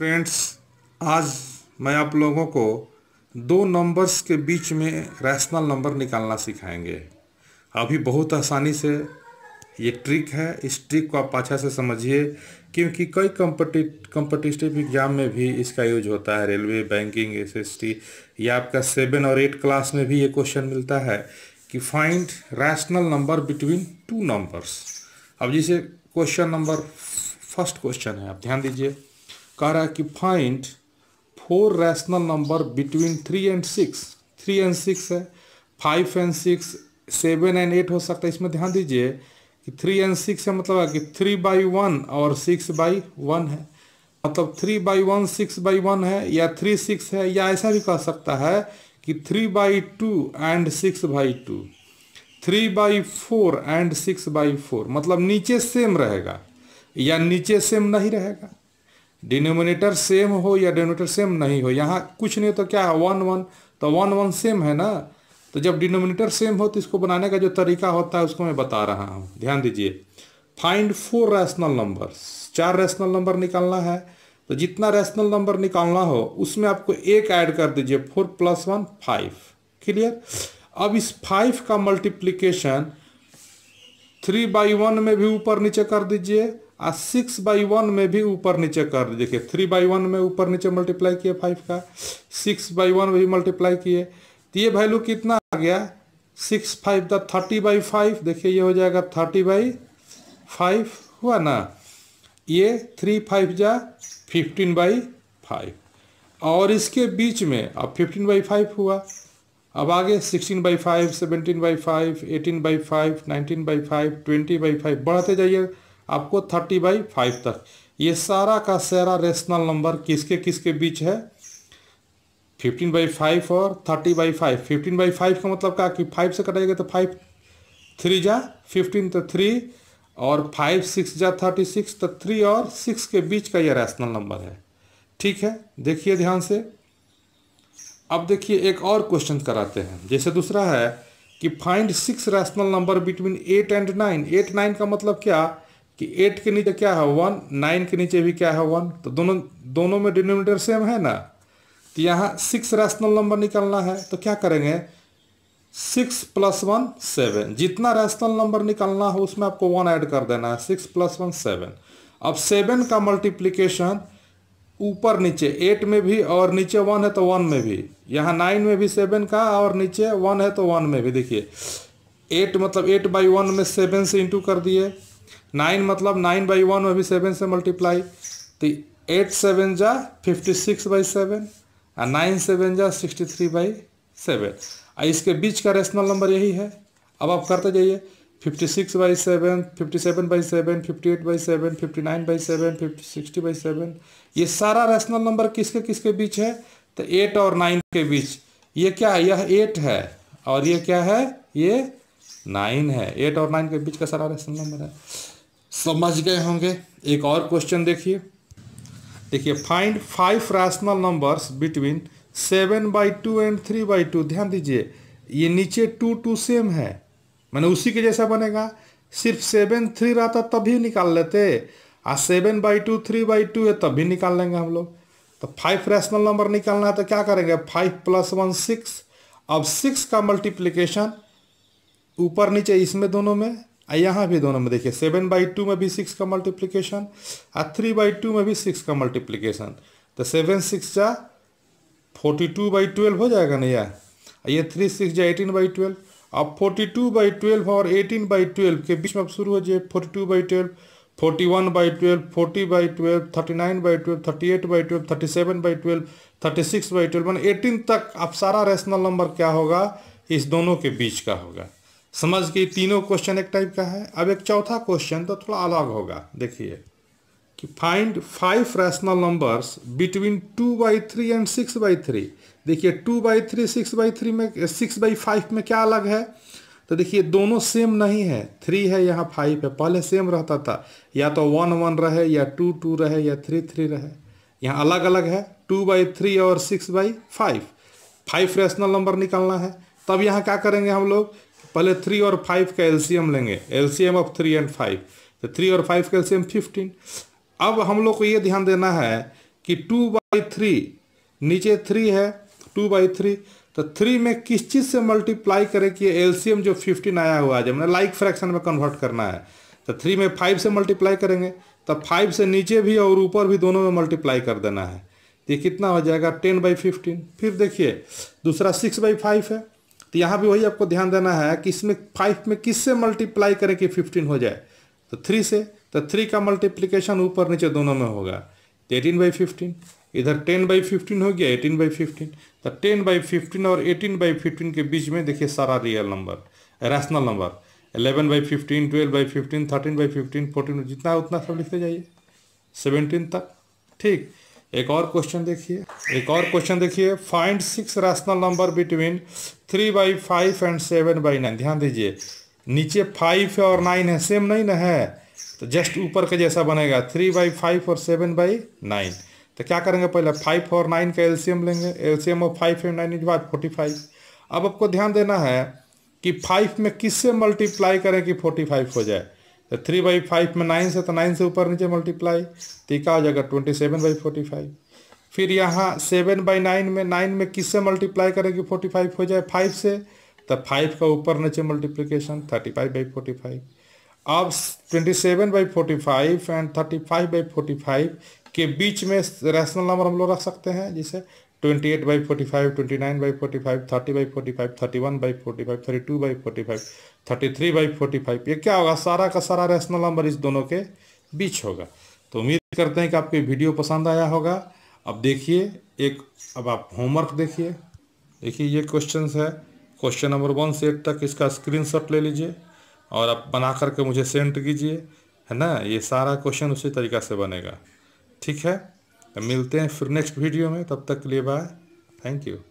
friends आज मैं आप लोगों को दो नंबर्स के बीच में रैशनल नंबर निकालना सिखाएंगे अभी बहुत आसानी से ये ट्रिक है इस ट्रिक को आप अच्छा से समझिए क्योंकि कई कम्पटिट कम्पटिटिव एग्जाम में भी इसका यूज होता है रेलवे बैंकिंग एसएसटी या आपका सेवन और एट क्लास में भी ये क्वेश्चन मिलता है कि find rational number between two numbers अब जैसे क्वेश्चन नंबर फर्स्ट क्वेश्चन है आप ध्यान दीजिए कह रहा है कि find four rational number between three and six three and six है five and six seven and eight हो सकता है इसमें ध्यान दीजिए कि थ्री एंड सिक्स है मतलब कि थ्री बाई वन और सिक्स बाई वन है मतलब three by one six by one है या थ्री सिक्स है या ऐसा भी कह सकता है कि three by two and six by two three by four and six by four मतलब नीचे सेम रहेगा या नीचे सेम नहीं रहेगा डिनोमिनेटर सेम हो या डिनोमिनेटर सेम नहीं हो यहाँ कुछ नहीं तो क्या है वन वन तो वन वन सेम है ना तो जब डिनोमिनेटर सेम हो तो इसको बनाने का जो तरीका होता है उसको मैं बता रहा हूँ ध्यान दीजिए फाइंड फोर रैशनल नंबर चार रैशनल नंबर निकालना है तो जितना रैशनल नंबर निकालना हो उसमें आपको एक ऐड कर दीजिए four plus one five clear अब इस फाइव का मल्टीप्लीकेशन थ्री बाई वन में भी ऊपर नीचे कर दीजिए आ सिक्स बाई वन में भी ऊपर नीचे कर देखिए थ्री बाई वन में ऊपर नीचे मल्टीप्लाई किए फाइव का सिक्स बाई वन में भी मल्टीप्लाई किए तो ये वैल्यू कितना आ गया six five the thirty by five देखिए ये हो जाएगा थर्टी बाई फाइव हुआ ना ये थ्री फाइव जा फिफ्टीन बाई फाइव और इसके बीच में अब फिफ्टीन बाई फाइव हुआ अब आगे sixteen by five seventeen by five eighteen by five nineteen by five twenty by five बढ़ाते जाइए आपको थर्टी बाई फाइव तक ये सारा का सारा रेशनल नंबर किसके किसके बीच है फिफ्टीन बाई फाइव और thirty by five fifteen by five का मतलब क्या कि फाइव से कटाएगा तो फाइव थ्री जा फिफ्टीन तो थ्री और फाइव सिक्स जा थर्टी सिक्स तो थ्री और सिक्स के बीच का ये रैशनल नंबर है ठीक है देखिए ध्यान से अब देखिए एक और क्वेश्चन कराते हैं जैसे दूसरा है कि find six rational number between eight and nine eight nine का मतलब क्या कि एट के नीचे क्या है वन नाइन के नीचे भी क्या है वन तो दोनों दोनों में डिनोमिनेटर सेम है ना तो यहाँ सिक्स रैशनल नंबर निकालना है तो क्या करेंगे सिक्स प्लस वन सेवन जितना रैशनल नंबर निकालना हो उसमें आपको वन ऐड कर देना है सिक्स प्लस वन सेवन अब सेवन का मल्टीप्लीकेशन ऊपर नीचे एट में भी और नीचे वन है तो वन में भी यहाँ नाइन में भी सेवन का और नीचे वन है तो वन में भी देखिए एट मतलब एट बाई वन में सेवन से इंटू कर दिए नाइन मतलब नाइन बाई वन में भी सेवन से मल्टीप्लाई तो एट सेवन जा फिफ्टी सिक्स बाई सेवन और नाइन सेवन जा सिक्सटी थ्री बाई सेवन और इसके बीच का रेशनल नंबर यही है अब आप करते जाइए fifty six by seven fifty seven by seven fifty eight by seven fifty nine by seven fifty sixty by seven ये सारा रेशनल नंबर किसके किसके बीच है तो एट और नाइन के बीच ये क्या है यह एट है और ये क्या है ये नाइन है एट और नाइन के बीच का सारा रेशन नंबर है समझ गए होंगे एक और क्वेश्चन देखिए देखिए find five rational numbers between seven by two and three by two ध्यान दीजिए ये नीचे टू टू सेम है मैंने उसी के जैसा बनेगा सिर्फ सेवन थ्री रहता तभी निकाल लेते आ seven by two three by two है तब भी निकाल लेंगे हम लोग तो फाइव रैशनल नंबर निकालना है तो क्या करेंगे फाइव प्लस वन सिक्स अब सिक्स का मल्टीप्लीकेशन ऊपर नीचे इसमें दोनों में यहाँ भी दोनों में देखिए सेवन बाई टू में भी सिक्स का मल्टीप्लीकेशन और थ्री बाई टू में भी सिक्स का मल्टीप्लिकेशन तो सेवन सिक्स जा फोर्टी टू बाई ट्वेल्व हो जाएगा ना यार ये थ्री सिक्स जा एटीन बाई ट्वेल्व अब फोर्टी टू बाई ट्वेल्व और एटीन बाई ट्वेल्व के बीच में अब शुरू हो जाए forty two by twelve forty one by twelve forty by twelve thirty nine by twelve thirty eight by twelve thirty seven by twelve thirty six by twelve eighteen तक अब सारा रेशनल नंबर क्या होगा इस दोनों के बीच का होगा समझ गई तीनों क्वेश्चन एक टाइप का है अब एक चौथा क्वेश्चन तो थोड़ा अलग होगा देखिए कि find five rational numbers between two by three and six by three देखिए two by three six by three में सिक्स बाई फाइव में क्या अलग है तो देखिए दोनों सेम नहीं है थ्री है यहाँ फाइव है पहले सेम रहता था या तो वन वन रहे या टू टू रहे या थ्री थ्री रहे यहाँ अलग अलग है टू बाई थ्री और six by five five rational number निकालना है तब यहाँ क्या करेंगे हम लोग पहले थ्री और फाइव का एलसीएम लेंगे LCM of three and five तो थ्री और फाइव का एलसीएम फिफ्टीन अब हम लोग को ये ध्यान देना है कि टू बाई थ्री नीचे थ्री है टू बाई थ्री तो थ्री में किस चीज़ से मल्टीप्लाई करें कि एलसीएम जो फिफ्टीन आया हुआ है जब मैंने लाइक फ्रैक्शन में कन्वर्ट करना है तो थ्री में फाइव से मल्टीप्लाई करेंगे तो फाइव से नीचे भी और ऊपर भी दोनों में मल्टीप्लाई कर देना है ये कितना हो जाएगा टेन बाई फिफ्टीन फिर देखिए दूसरा सिक्स बाई फाइव है तो यहाँ भी वही आपको ध्यान देना है कि इसमें फाइव में किससे मल्टीप्लाई करें कि फिफ्टीन हो जाए तो थ्री से तो थ्री का मल्टीप्लीकेशन ऊपर नीचे दोनों में होगा तो एटीन बाई फिफ्टीन इधर टेन बाई फिफ्टीन हो गया एटीन बाई फिफ्टीन तो टेन बाई फिफ्टीन और एटीन बाई फिफ्टीन के बीच में देखिए सारा real number rational number eleven by fifteen twelve by fifteen thirteen by fifteen fourteen जितना उतना सब लिखते जाइए सेवेंटीन तक ठीक एक और क्वेश्चन देखिए एक और क्वेश्चन देखिए find six rational number between three by five and seven by nine ध्यान दीजिए नीचे फाइव है और नाइन है सेम नहीं ना है तो जस्ट ऊपर का जैसा बनेगा थ्री बाई फाइव और सेवन बाई नाइन तो क्या करेंगे पहले फाइव और नाइन का एलसीएम लेंगे LCM of five and nine is Y forty five अब आपको ध्यान देना है कि फाइव में किससे मल्टीप्लाई करें कि फोर्टी फाइव हो जाए तो थ्री बाई फाइव में नाइन से तो नाइन से ऊपर नीचे मल्टीप्लाई तो क्या हो जाएगा twenty seven by forty five फिर यहाँ सेवन बाई नाइन में नाइन में किससे मल्टीप्लाई करेंगे फोर्टी फाइव हो जाए फाइव से तो फाइव का ऊपर नीचे multiplication thirty five by forty five अब twenty seven by forty five and thirty five by forty five के बीच में रैशनल नंबर हम लोग रख सकते हैं जिसे twenty eight by forty five twenty nine by forty five thirty by forty five thirty one by forty five thirty two by forty five thirty three by forty five ये क्या होगा सारा का सारा रेशनल नंबर इस दोनों के बीच होगा तो उम्मीद करते हैं कि आपको वीडियो पसंद आया होगा अब देखिए एक अब आप होमवर्क देखिए देखिए ये क्वेश्चन है क्वेश्चन नंबर वन से एट तक इसका शॉट ले लीजिए और आप बना करके मुझे सेंड कीजिए है ना ये सारा क्वेश्चन उसी तरीका से बनेगा ठीक है मिलते हैं फिर नेक्स्ट वीडियो में तब तक के लिए बाय थैंक यू